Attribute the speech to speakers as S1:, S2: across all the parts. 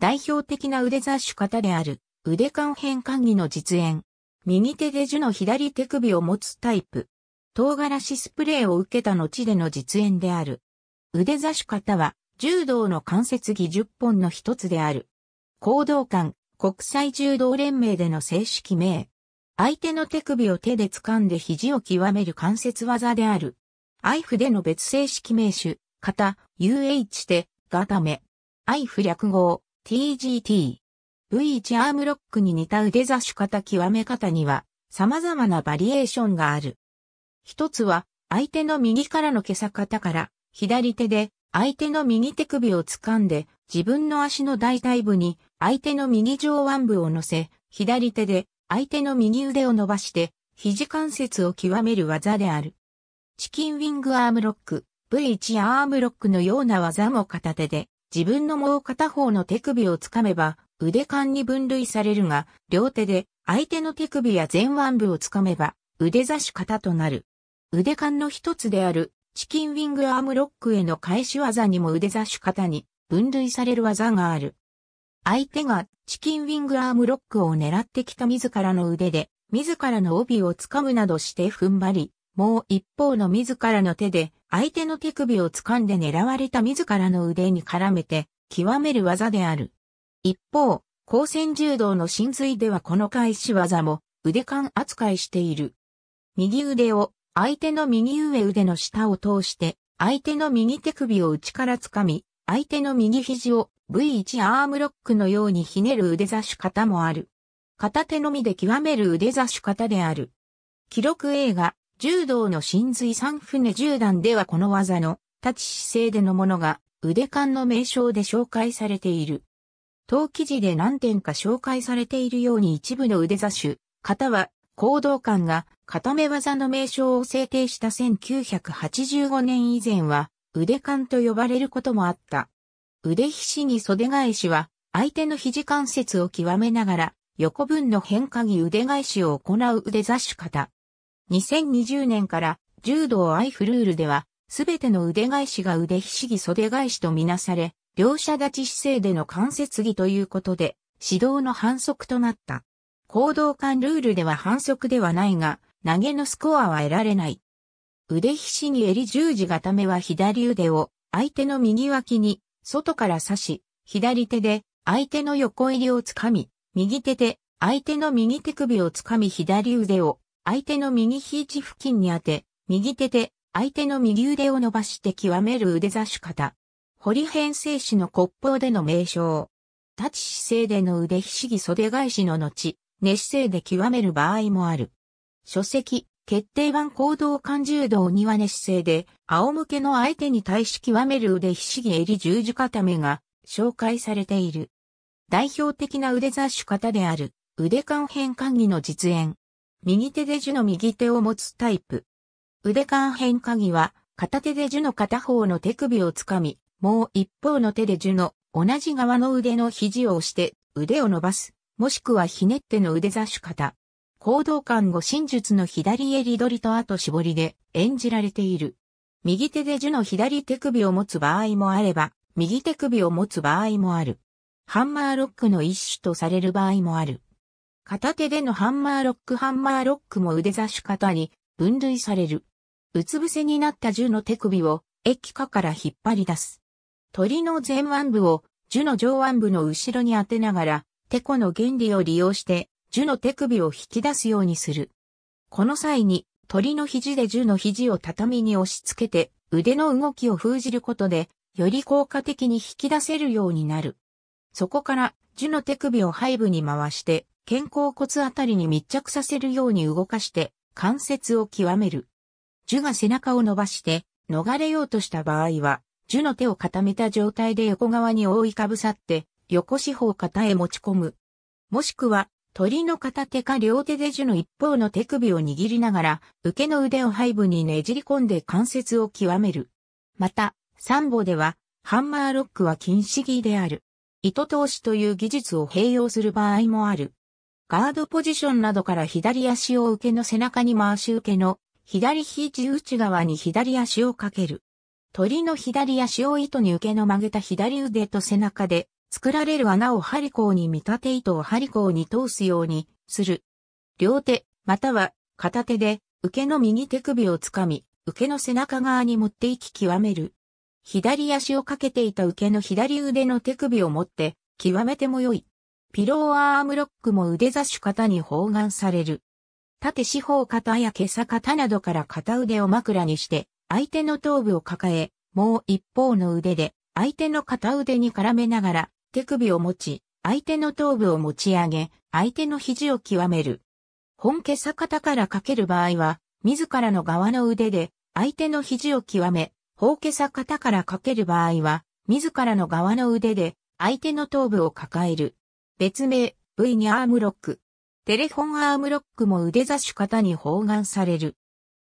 S1: 代表的な腕雑種型である、腕間変換技の実演。右手で樹の左手首を持つタイプ。唐辛子スプレーを受けた後での実演である。腕雑種型は、柔道の関節技10本の一つである。行動館、国際柔道連盟での正式名。相手の手首を手で掴んで肘を極める関節技である。アイフでの別正式名手、型、UH 手、がため。アイフ略号、TGT。V1 アームロックに似た腕差し方極め方には様々なバリエーションがある。一つは相手の右からの毛さ方から左手で相手の右手首を掴んで自分の足の大腿部に相手の右上腕部を乗せ左手で相手の右腕を伸ばして肘関節を極める技である。チキンウィングアームロック、V1 アームロックのような技も片手で自分のもう片方の手首をつかめば、腕間に分類されるが、両手で相手の手首や前腕部をつかめば、腕差し方となる。腕間の一つである、チキンウィングアームロックへの返し技にも腕差し方に分類される技がある。相手がチキンウィングアームロックを狙ってきた自らの腕で、自らの帯をつかむなどして踏ん張り、もう一方の自らの手で相手の手首を掴んで狙われた自らの腕に絡めて、極める技である。一方、高専柔道の真髄ではこの返し技も腕間扱いしている。右腕を相手の右上腕の下を通して相手の右手首を内から掴み、相手の右肘を V1 アームロックのようにひねる腕差し方もある。片手のみで極める腕差し方である。記録映画柔道の神髄三船十段ではこの技の立ち姿勢でのものが腕間の名称で紹介されている。当記事で何点か紹介されているように一部の腕座手、型は行動感が固め技の名称を制定した1985年以前は腕勘と呼ばれることもあった。腕ひしぎ袖返しは相手の肘関節を極めながら横分の変化に腕返しを行う腕座手型。2020年から柔道アイフルールでは、すべての腕返しが腕ひしぎ袖返しとみなされ、両者立ち姿勢での関節技ということで、指導の反則となった。行動間ルールでは反則ではないが、投げのスコアは得られない。腕ひしぎ襟十字固めは左腕を相手の右脇に外から刺し、左手で相手の横襟をつかみ、右手で相手の右手首をつかみ左腕を相手の右肘付近に当て、右手で相手の右腕を伸ばして極める腕差し方。堀編成士の骨法での名称。立ち姿勢での腕ひしぎ袖返しの後、寝姿勢で極める場合もある。書籍、決定版行動感柔道には寝姿勢で、仰向けの相手に対し極める腕ひしぎ襟十字固めが紹介されている。代表的な腕差し方である、腕間変換技の実演、右手で樹の右手を持つタイプ。腕間変鍵は、片手で樹の片方の手首をつかみ、もう一方の手で樹の同じ側の腕の肘を押して腕を伸ばす、もしくはひねっての腕差し方。行動感後真術の左襟取りと後絞りで演じられている。右手で樹の左手首を持つ場合もあれば、右手首を持つ場合もある。ハンマーロックの一種とされる場合もある。片手でのハンマーロックハンマーロックも腕差し方に分類される。うつ伏せになった銃の手首を液下から引っ張り出す。鳥の前腕部を樹の上腕部の後ろに当てながら、テコの原理を利用して樹の手首を引き出すようにする。この際に鳥の肘で樹の肘を畳に押し付けて腕の動きを封じることで、より効果的に引き出せるようになる。そこから樹の手首を背部に回して肩甲骨あたりに密着させるように動かして関節を極める。樹が背中を伸ばして逃れようとした場合は、樹の手を固めた状態で横側に覆いかぶさって横四方肩へ持ち込む。もしくは鳥の片手か両手で樹の一方の手首を握りながら受けの腕を背部にねじり込んで関節を極める。また、三歩ではハンマーロックは禁止技である。糸通しという技術を併用する場合もある。ガードポジションなどから左足を受けの背中に回し受けの左肘内側に左足をかける。鳥の左足を糸に受けの曲げた左腕と背中で作られる穴を針口に見立て糸を針口に通すようにする。両手、または片手で受けの右手首をつかみ、受けの背中側に持っていき極める。左足をかけていた受けの左腕の手首を持って極めてもよい。ピローアームロックも腕差し型に包含される。縦四方型や毛さ型などから片腕を枕にして、相手の頭部を抱え、もう一方の腕で、相手の片腕に絡めながら、手首を持ち、相手の頭部を持ち上げ、相手の肘を極める。本毛さ型からかける場合は、自らの側の腕で、相手の肘を極め、方毛さ型からかける場合は、自らの側の腕で、相手の頭部を抱える。別名、V にアームロック。テレフォンアームロックも腕差し方に包含される。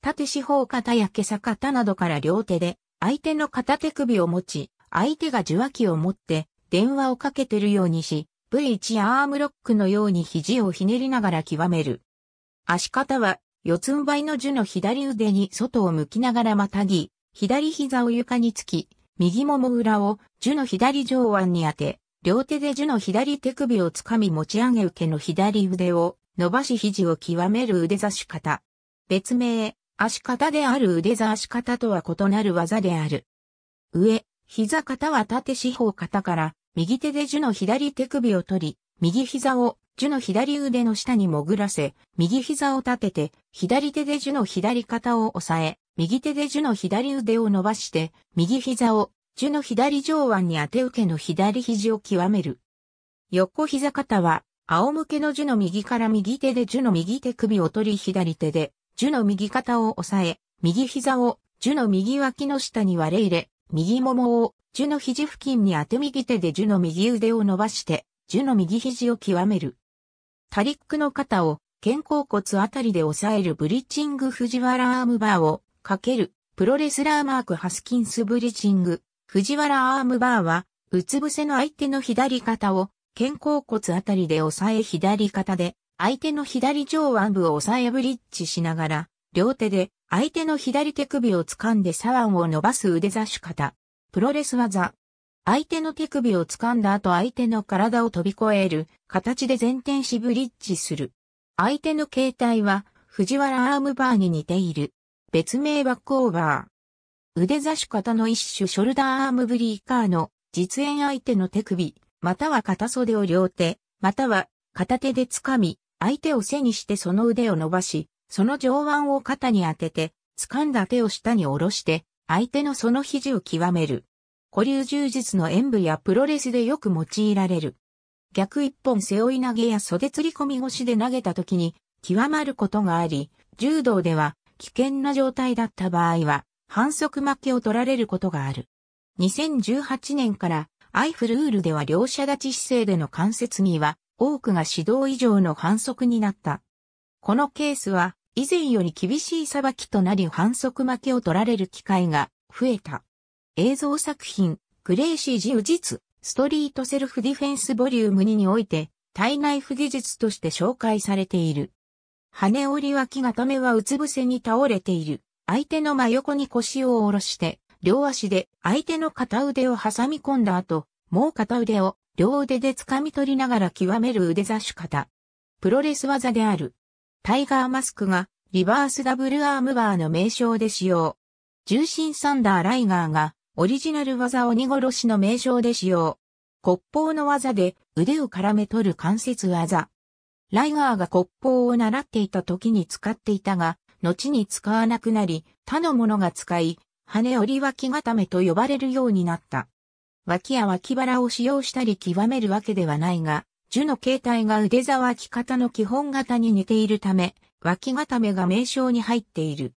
S1: 縦四方型や毛さ肩などから両手で、相手の片手首を持ち、相手が受話器を持って電話をかけてるようにし、V1 アームロックのように肘をひねりながら極める。足方は四つん這いの樹の左腕に外を向きながらまたぎ、左膝を床につき、右もも裏を樹の左上腕に当て、両手で樹の左手首をつかみ持ち上げ受けの左腕を伸ばし肘を極める腕差し方。別名、足方である腕差し方とは異なる技である。上、膝型は縦四方肩から、右手で樹の左手首を取り、右膝を樹の左腕の下に潜らせ、右膝を立てて、左手で樹の左肩を押さえ、右手で樹の左腕を伸ばして、右膝を樹の左上腕に当て受けの左肘を極める。横膝肩は、仰向けの樹の右から右手で樹の右手首を取り左手で、樹の右肩を押さえ、右膝を樹の右脇の下に割れ入れ、右ももを樹の肘付近に当て右手で樹の右腕を伸ばして、樹の右肘を極める。タリックの肩を肩甲骨あたりで押さえるブリッジング藤原アームバーをかけるプロレスラーマークハスキンスブリッジング藤原アームバーは、うつ伏せの相手の左肩を、肩甲骨あたりで押さえ左肩で、相手の左上腕部を押さえブリッジしながら、両手で相手の左手首を掴んで左腕を伸ばす腕差し方。プロレス技。相手の手首を掴んだ後相手の体を飛び越える形で前転しブリッジする。相手の形態は藤原アームバーに似ている。別名バックオーバー。腕差し方の一種ショルダーアームブリーカーの実演相手の手首、または片袖を両手、または片手で掴み、相手を背にしてその腕を伸ばし、その上腕を肩に当てて、掴んだ手を下に下ろして、相手のその肘を極める。古流柔術の演武やプロレスでよく用いられる。逆一本背負い投げや袖釣り込み腰で投げた時に極まることがあり、柔道では危険な状態だった場合は、反則負けを取られることがある。2018年からアイフルールでは両者立ち姿勢での関節には多くが指導以上の反則になった。このケースは以前より厳しい裁きとなり反則負けを取られる機会が増えた。映像作品、グレーシージジツ、ストリートセルフディフェンスボリューム2において、体内不技術として紹介されている。羽折は木固めはうつ伏せに倒れている。相手の真横に腰を下ろして、両足で相手の片腕を挟み込んだ後、もう片腕を両腕で掴み取りながら極める腕差し方。プロレス技である。タイガーマスクがリバースダブルアームバーの名称で使用。重心サンダーライガーがオリジナル技鬼殺しの名称で使用。骨砲の技で腕を絡め取る関節技。ライガーが骨砲を習っていた時に使っていたが、後に使わなくなり、他の者が使い、羽織脇固めと呼ばれるようになった。脇や脇腹を使用したり極めるわけではないが、樹の形態が腕沢着方の基本型に似ているため、脇固めが名称に入っている。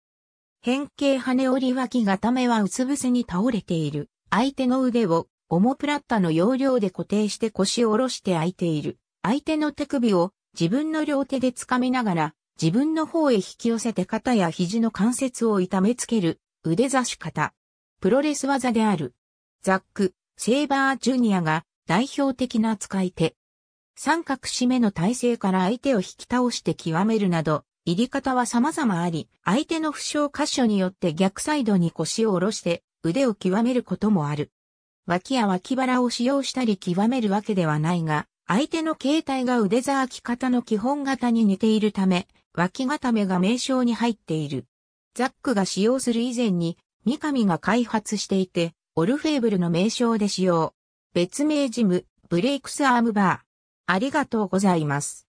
S1: 変形羽織脇固めはうつ伏せに倒れている。相手の腕を、オモプラッタの要領で固定して腰を下ろして空いている。相手の手首を自分の両手で掴みながら、自分の方へ引き寄せて肩や肘の関節を痛めつける、腕差し方。プロレス技である。ザック、セイバージュニアが代表的な使い手。三角締めの体勢から相手を引き倒して極めるなど、入り方は様々あり、相手の負傷箇所によって逆サイドに腰を下ろして腕を極めることもある。脇や脇腹を使用したり極めるわけではないが、相手の形態が腕座空き方の基本型に似ているため、脇固めが名称に入っている。ザックが使用する以前に、三上が開発していて、オルフェーブルの名称で使用。別名ジム、ブレイクスアームバー。ありがとうございます。